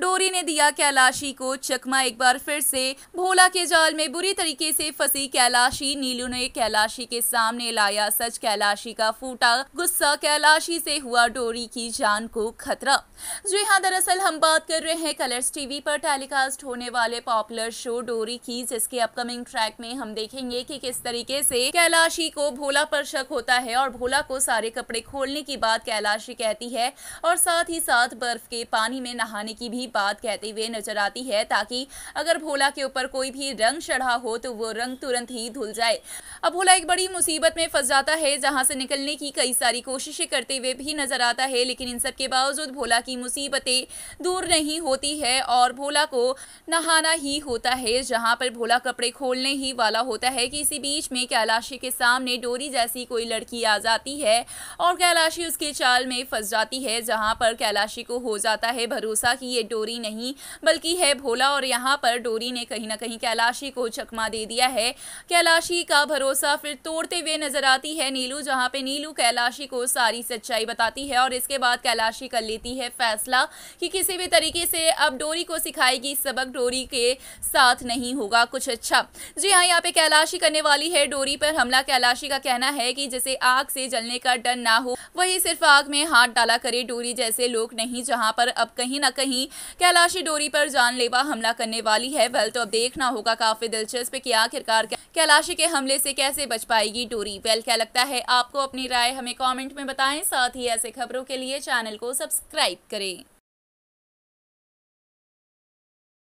डोरी ने दिया कैलाशी को चकमा एक बार फिर से भोला के जाल में बुरी तरीके से फंसी कैलाशी नीलू ने कैलाशी के सामने लाया सच कैलाशी का फूटा गुस्सा कैलाशी से हुआ डोरी की जान को खतरा जी हाँ दरअसल हम बात कर रहे हैं कलर्स टीवी पर टेलीकास्ट होने वाले पॉपुलर शो डोरी की जिसके अपकमिंग ट्रैक में हम देखेंगे कि किस तरीके से कैलाशी को भोला पर शक होता है और भोला को सारे कपड़े खोलने की बात कैलाशी कहती है और साथ ही साथ बर्फ के पानी में नहाने की भी बात कहते हुए नजर आती है ताकि अगर भोला के ऊपर कोई भी रंग चढ़ा हो तो वो रंग तुरंत ही धुल जाए अब भोला एक बड़ी मुसीबत में फंस जाता है जहाँ से निकलने की कई सारी कोशिशें करते हुए भी नजर आता है लेकिन इन सब के बावजूद भोला की मुसीबतें दूर नहीं होती है और भोला को नहाना ही होता है जहाँ पर भोला कपड़े खोलने ही वाला होता है कि इसी बीच में कैलाशी के सामने डोरी जैसी कोई लड़की आ जाती है और कैलाशी उसके चाल में फंस जाती है जहाँ पर कैलाशी को हो जाता है भरोसा कि ये डोरी नहीं बल्कि है भोला और यहाँ पर डोरी ने कहीं ना कहीं कैलाशी को चकमा दे दिया है कैलाशी का भरोसा फिर तोड़ते हुए नजर आती है नीलू जहाँ पे नीलू कैलाशी को सारी सच्चाई बताती है और इसके बाद कैलाशी कर लेती है फैसला कि किसी भी तरीके से अब डोरी को सिखाएगी सबक डोरी के साथ नहीं होगा कुछ अच्छा जी हाँ यहाँ पे कैलाशी करने वाली है डोरी पर हमला कैलाशी का कहना है कि जैसे आग से जलने का डर ना हो वही सिर्फ आग में हाथ डाला करे डोरी जैसे लोग नहीं जहाँ पर अब कहीं ना कहीं कैलाशी डोरी पर जानलेवा हमला करने वाली है वेल तो अब देखना होगा काफी दिलचस्प कि आखिरकार कैलाशी के हमले से कैसे बच पाएगी डोरी वेल क्या लगता है आपको अपनी राय हमें कॉमेंट में बताएं साथ ही ऐसे खबरों के लिए चैनल को सब्सक्राइब करें